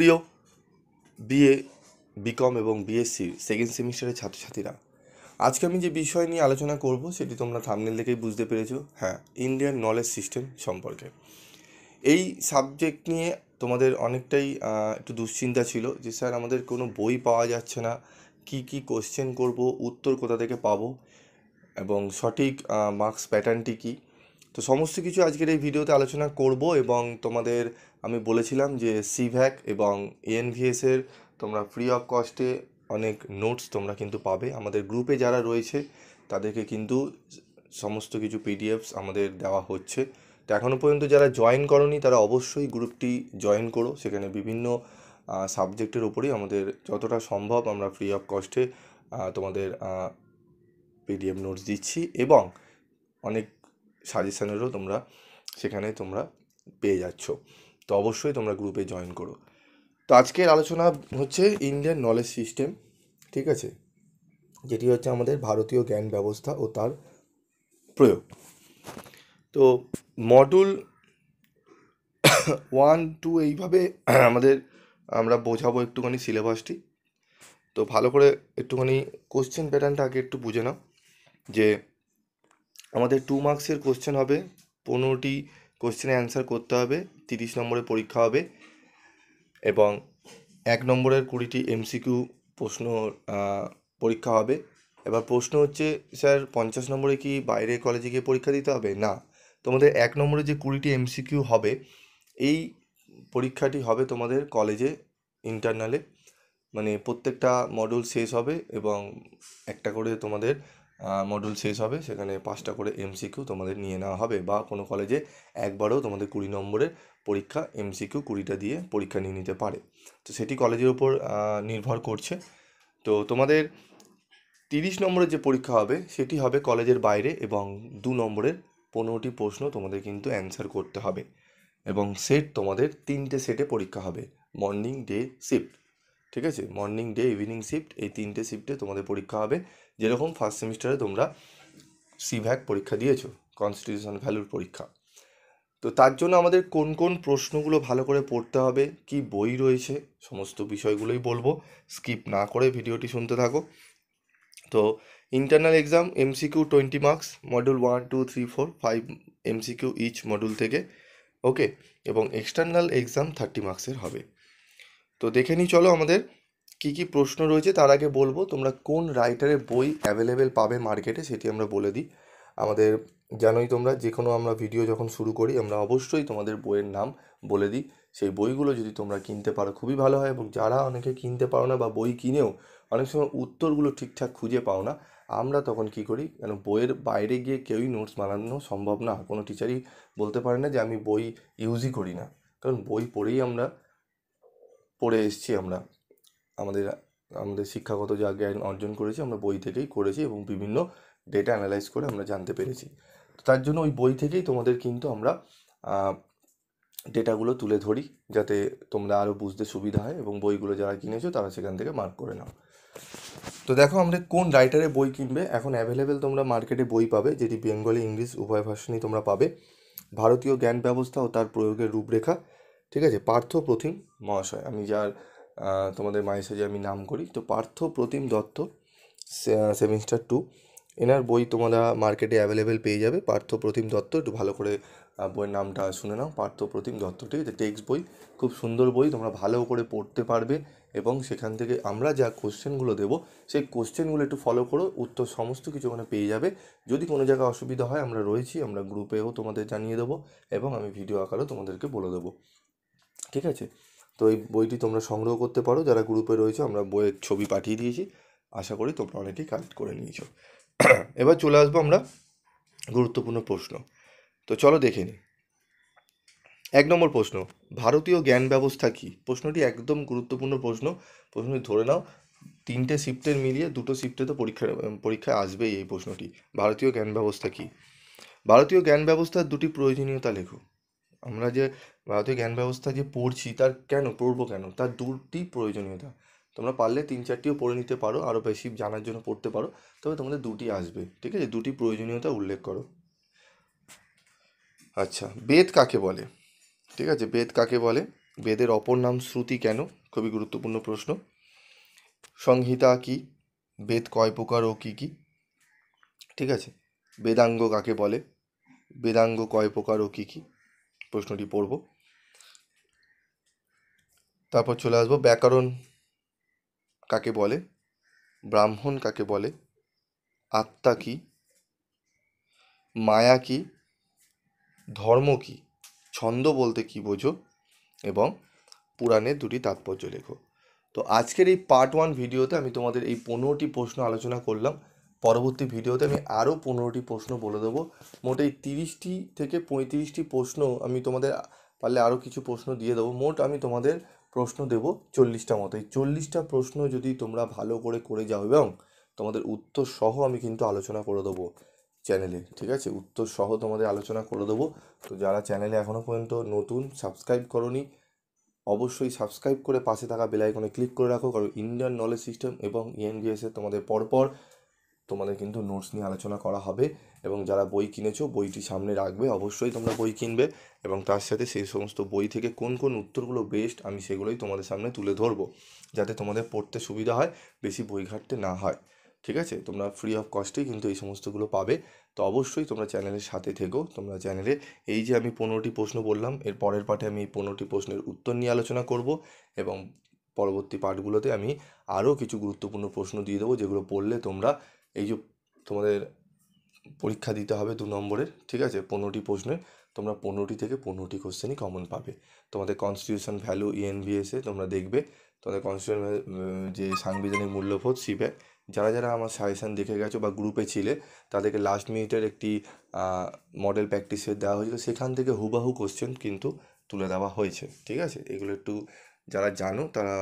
প্রিয় BA BCom এবং BSc second সেমিস্টারের ছাত্রছাত্রীরা আজকে আমি যে বিষয় নিয়ে আলোচনা করব সেটি তোমরা থামনেল দেখেই বুঝতে পেরেছো হ্যাঁ ইন্ডিয়ান নলেজ সিস্টেম সম্পর্কে এই সাবজেক্ট নিয়ে তোমাদের অনেকটাই একটু দুশ্চিন্তা ছিল যে স্যার আমাদের কোনো বই পাওয়া যাচ্ছে না কি কি কোশ্চেন করব উত্তর কোথা থেকে পাবো এবং সঠিক মার্কস প্যাটার্নটি কী তো সমস্ত কিছু আজকের এই ভিডিওতে আলোচনা করব এবং তোমাদের আমি বলেছিলাম যে সিভ্যাক এবং এনভিএসের তোমরা ফ্রি অফ কস্টে অনেক নোটস তোমরা কিন্তু পাবে আমাদের গ্রুপে যারা রয়েছে তাদেরকে কিন্তু সমস্ত কিছু পিডিএফস আমাদের দেওয়া হচ্ছে তো এখনও পর্যন্ত যারা জয়েন করনি তারা অবশ্যই গ্রুপটি জয়েন করো সেখানে বিভিন্ন সাবজেক্টের ওপরেই আমাদের যতটা সম্ভব আমরা ফ্রি অফ কস্টে তোমাদের পিডিএফ নোটস দিচ্ছি এবং অনেক সাজেশানেরও তোমরা সেখানে তোমরা পেয়ে যাচ্ছ তো অবশ্যই তোমরা গ্রুপে জয়েন করো তো আজকের আলোচনা হচ্ছে ইন্ডিয়ান নলেজ সিস্টেম ঠিক আছে যেটি হচ্ছে আমাদের ভারতীয় জ্ঞান ব্যবস্থা ও তার প্রয়োগ তো মডুল ওয়ান টু এইভাবে আমাদের আমরা বোঝাবো একটুখানি সিলেবাসটি তো ভালো করে একটুখানি কোশ্চেন প্যাটার্নটা আগে একটু বুঝে নাও যে আমাদের টু মার্কসের কোশ্চেন হবে পনেরোটি কোশ্চেনের অ্যান্সার করতে হবে তিরিশ নম্বরের পরীক্ষা হবে এবং এক নম্বরের কুড়িটি এমসিকিউ প্রশ্ন পরীক্ষা হবে এবার প্রশ্ন হচ্ছে স্যার পঞ্চাশ নম্বরে কি বাইরে কলেজে গিয়ে পরীক্ষা দিতে হবে না তোমাদের এক নম্বরে যে কুড়িটি এমসিকিউ হবে এই পরীক্ষাটি হবে তোমাদের কলেজে ইন্টারনালে মানে প্রত্যেকটা মডিউল শেষ হবে এবং একটা করে তোমাদের মডুল শেষ হবে সেখানে পাঁচটা করে এমসিকিউ তোমাদের নিয়ে নেওয়া হবে বা কোনো কলেজে একবারও তোমাদের কুড়ি নম্বরের পরীক্ষা এমসিকিউ কুড়িটা দিয়ে পরীক্ষা নিয়ে নিতে পারে তো সেটি কলেজের উপর নির্ভর করছে তো তোমাদের তিরিশ নম্বরের যে পরীক্ষা হবে সেটি হবে কলেজের বাইরে এবং দু নম্বরের পনেরোটি প্রশ্ন তোমাদের কিন্তু অ্যান্সার করতে হবে এবং সেট তোমাদের তিনটে সেটে পরীক্ষা হবে মর্নিং ডে শিফট ঠিক আছে মর্নিং ডে ইভিনিং শিফট এই তিনটে শিফটে তোমাদের পরীক্ষা হবে যেরকম ফার্স্ট সেমিস্টারে তোমরা সিভ্যাক পরীক্ষা দিয়েছ কনস্টিটিউশন ভ্যালুর পরীক্ষা তো তার জন্য আমাদের কোন কোন প্রশ্নগুলো ভালো করে পড়তে হবে কি বই রয়েছে সমস্ত বিষয়গুলোই বলবো স্কিপ না করে ভিডিওটি শুনতে থাকো তো internal exam MCQ twenty marks module one two three four five MCQ each module থেকে ওকে এবং এক্সটার্নাল এক্সাম থার্টি মার্কসের হবে তো দেখে নিই চলো আমাদের কি কি প্রশ্ন রয়েছে তার আগে বলবো তোমরা কোন রাইটারের বই অ্যাভেলেবেল পাবে মার্কেটে সেটি আমরা বলে দিই আমাদের জানোই তোমরা যে কোনো আমরা ভিডিও যখন শুরু করি আমরা অবশ্যই তোমাদের বইয়ের নাম বলে দিই সেই বইগুলো যদি তোমরা কিনতে পারো খুবই ভালো হয় এবং যারা অনেকে কিনতে পারো না বা বই কিনেও অনেক সময় উত্তরগুলো ঠিকঠাক খুঁজে পাও না আমরা তখন কি করি কেন বইয়ের বাইরে গিয়ে কেউই নোটস বানানো সম্ভব না কোনো টিচারই বলতে পারে না যে আমি বই ইউজই করি না কারণ বই পড়েই আমরা পড়ে এসছি আমরা আমাদের আমাদের শিক্ষাগত যা জ্ঞান অর্জন করেছি আমরা বই থেকেই করেছি এবং বিভিন্ন ডেটা অ্যানালাইজ করে আমরা জানতে পেরেছি তার জন্য ওই বই থেকেই তোমাদের কিন্তু আমরা ডেটাগুলো তুলে ধরি যাতে তোমরা আরও বুঝতে সুবিধা হয় এবং বইগুলো যারা কিনেছো তারা সেখান থেকে মার্ক করে নাও তো দেখো আমাদের কোন রাইটারে বই কিনবে এখন অ্যাভেলেবেল তোমরা মার্কেটে বই পাবে যেটি বেঙ্গলি ইংলিশ উভয় ভাষণই তোমরা পাবে ভারতীয় জ্ঞান ব্যবস্থা ও তার প্রয়োগের রূপরেখা ঠিক আছে পার্থ প্রতিম মহাশয় আমি যার তোমাদের মায়ের যে আমি নাম করি তো পার্থ প্রতিম দত্ত সেমিস্টার টু এনার বই তোমরা মার্কেটে অ্যাভেলেবেল পেয়ে যাবে পার্থ প্রতিম দত্ত একটু ভালো করে বইয়ের নামটা শুনে নাও পার্থ প্রতিম দত্ত ঠিক আছে টেক্সট বই খুব সুন্দর বই তোমরা ভালো করে পড়তে পারবে এবং সেখান থেকে আমরা যা কোশ্চেনগুলো দেবো সেই কোশ্চেনগুলো একটু ফলো করো উত্তর সমস্ত কিছু ওখানে পেয়ে যাবে যদি কোনো জায়গায় অসুবিধা হয় আমরা রয়েছি আমরা গ্রুপেও তোমাদের জানিয়ে দেবো এবং আমি ভিডিও আকারেও তোমাদেরকে বলে দেবো ঠিক আছে তো এই বইটি তোমরা সংগ্রহ করতে পারো যারা গ্রুপে রয়েছে আমরা বইয়ের ছবি পাঠিয়ে দিয়েছি আশা করি তোমরা অনেকেই কালেক্ট করে নিয়েছো এবার চলে আসবো আমরা গুরুত্বপূর্ণ প্রশ্ন তো চলো দেখে নিই এক নম্বর প্রশ্ন ভারতীয় জ্ঞান ব্যবস্থা কী প্রশ্নটি একদম গুরুত্বপূর্ণ প্রশ্ন প্রশ্নটি ধরে নাও তিনটে শিফটের মিলিয়ে দুটো শিফটে তো পরীক্ষা পরীক্ষায় আসবেই এই প্রশ্নটি ভারতীয় জ্ঞান ব্যবস্থা কী ভারতীয় জ্ঞান ব্যবস্থার দুটি প্রয়োজনীয়তা লেখো আমরা যে ভারতীয় জ্ঞান ব্যবস্থা যে পড়ছি তার কেন পড়বো কেন তার দুটি প্রয়োজনীয়তা তোমরা পারলে তিন চারটিও পড়ে নিতে পারো আরও বেশি জানার জন্য পড়তে পারো তবে তোমাদের দুটি আসবে ঠিক আছে দুটি প্রয়োজনীয়তা উল্লেখ করো আচ্ছা বেদ কাকে বলে ঠিক আছে বেদ কাকে বলে বেদের অপর নাম শ্রুতি কেন খুবই গুরুত্বপূর্ণ প্রশ্ন সংহিতা কি বেদ কয় প্রকার ও কী কী ঠিক আছে বেদাঙ্গ কাকে বলে বেদাঙ্গ কয় প্রকার ও কী কী প্রশ্নটি পড়ব তারপর চলে আসবো ব্যাকরণ কাকে বলে ব্রাহ্মণ কাকে বলে আত্মা কি মায়া কি ধর্ম কি ছন্দ বলতে কি বোঝো এবং পুরাণের দুটি তাৎপর্য লেখো তো আজকের এই পার্ট ওয়ান ভিডিওতে আমি তোমাদের এই পনেরোটি প্রশ্ন আলোচনা করলাম পরবর্তী ভিডিওতে আমি আরও পনেরোটি প্রশ্ন বলে দেবো মোট এই তিরিশটি থেকে পঁয়ত্রিশটি প্রশ্ন আমি তোমাদের পারলে আরও কিছু প্রশ্ন দিয়ে দেবো মোট আমি তোমাদের প্রশ্ন দেব চল্লিশটা মতো এই চল্লিশটা প্রশ্ন যদি তোমরা ভালো করে করে যাও এবং তোমাদের উত্তর সহ আমি কিন্তু আলোচনা করে দেবো চ্যানেলে ঠিক আছে উত্তর সহ তোমাদের আলোচনা করে দেবো তো যারা চ্যানেলে এখনও পর্যন্ত নতুন সাবস্ক্রাইব করনি অবশ্যই সাবস্ক্রাইব করে পাশে থাকা বেলাইকনে ক্লিক করে রাখো কারণ ইন্ডিয়ান নলেজ সিস্টেম এবং ইএনভিএসে তোমাদের পরপর তোমাদের কিন্তু নোটস নিয়ে আলোচনা করা হবে এবং যারা বই কিনেছো বইটি সামনে রাখবে অবশ্যই তোমরা বই কিনবে এবং তার সাথে সেই সমস্ত বই থেকে কোন কোন উত্তরগুলো বেস্ট আমি সেগুলোই তোমাদের সামনে তুলে ধরবো যাতে তোমাদের পড়তে সুবিধা হয় বেশি বই ঘাটতে না হয় ঠিক আছে তোমরা ফ্রি অফ কস্টেই কিন্তু এই সমস্তগুলো পাবে তো অবশ্যই তোমরা চ্যানেলের সাথে থেকো তোমরা চ্যানেলে এই যে আমি পনেরোটি প্রশ্ন বললাম এর পরের পাঠে আমি এই পনেরোটি প্রশ্নের উত্তর নিয়ে আলোচনা করব এবং পরবর্তী পাঠগুলোতে আমি আরও কিছু গুরুত্বপূর্ণ প্রশ্ন দিয়ে দেবো যেগুলো পড়লে তোমরা এই যে তোমাদের পরীক্ষা দিতে হবে দু নম্বরের ঠিক আছে পনেরোটি প্রশ্নে তোমরা পনেরোটি থেকে পনেরোটি কোশ্চেনই কমন পাবে তোমাদের কনস্টিটিউশন ভ্যালু ইএনবিএসে তোমরা দেখবে তোমাদের কনস্টিটিউশন যে সাংবিধানিক মূল্যবোধ শিবে যারা যারা আমার সাজেশান দেখে গেছো বা গ্রুপে ছিলে তাদেরকে লাস্ট মিনিটের একটি মডেল প্র্যাকটিসের দেওয়া হয়েছিল সেখান থেকে হুবাহু কোশ্চেন কিন্তু তুলে দেওয়া হয়েছে ঠিক আছে এগুলো একটু যারা জানো তারা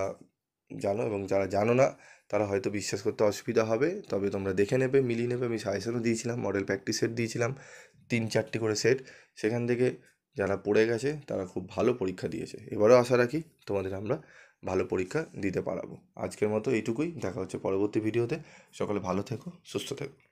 জানো এবং যারা জানো না তারা হয়তো বিশ্বাস করতে অসুবিধা হবে তবে তোমরা দেখে নেবে মিলিয়ে নেবে আমি সাজেশনও দিয়েছিলাম মডেল প্র্যাকটিস সেট দিয়েছিলাম তিন চারটি করে সেট সেখান থেকে যারা পড়ে গেছে তারা খুব ভালো পরীক্ষা দিয়েছে এবারও আশা রাখি তোমাদের আমরা ভালো পরীক্ষা দিতে পারাবো আজকের মতো এইটুকুই দেখা হচ্ছে পরবর্তী ভিডিওতে সকলে ভালো থেকো সুস্থ থেকো